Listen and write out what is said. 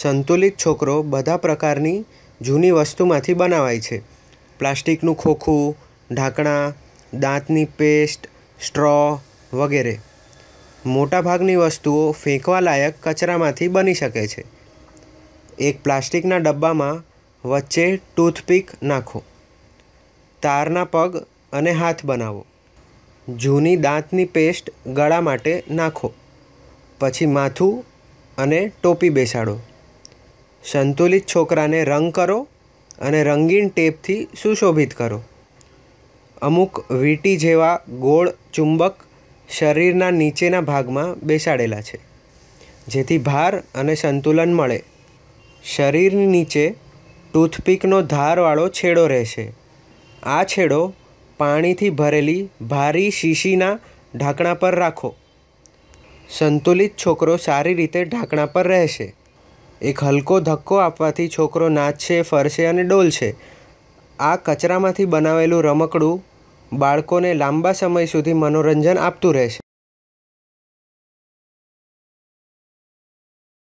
સંતુલિત છોકરો બધા પ્રકારની જૂની વસ્તુમાંથી બનાવાય છે પ્લાસ્ટિકનું ખોખું ઢાંકણા દાંતની પેસ્ટ સ્ટ્રો વગેરે મોટાભાગની વસ્તુઓ ફેંકવાલાયક કચરામાંથી બની શકે છે એક પ્લાસ્ટિકના ડબ્બામાં વચ્ચે ટૂથપીક નાખો તારના પગ અને હાથ બનાવો જૂની દાંતની પેસ્ટ ગળા માટે નાખો પછી માથું અને ટોપી બેસાડો સંતુલિત છોકરાને રંગ કરો અને રંગીન ટેપથી સુશોભિત કરો અમુક વીંટી જેવા ગોળ ચુંબક શરીરના નીચેના ભાગમાં બેસાડેલા છે જેથી ભાર અને સંતુલન મળે શરીરની નીચે ટૂથપીકનો ધારવાળો છેડો રહેશે આ છેડો પાણીથી ભરેલી ભારી શીશીના ઢાંકણા પર રાખો સંતુલિત છોકરો સારી રીતે ઢાંકણા પર રહેશે એક હલકો ધક્કો આપવાથી છોકરો નાચશે ફરશે અને ડોલશે આ કચરામાંથી બનાવેલું રમકડું બાળકોને લાંબા સમય સુધી મનોરંજન આપતું રહેશે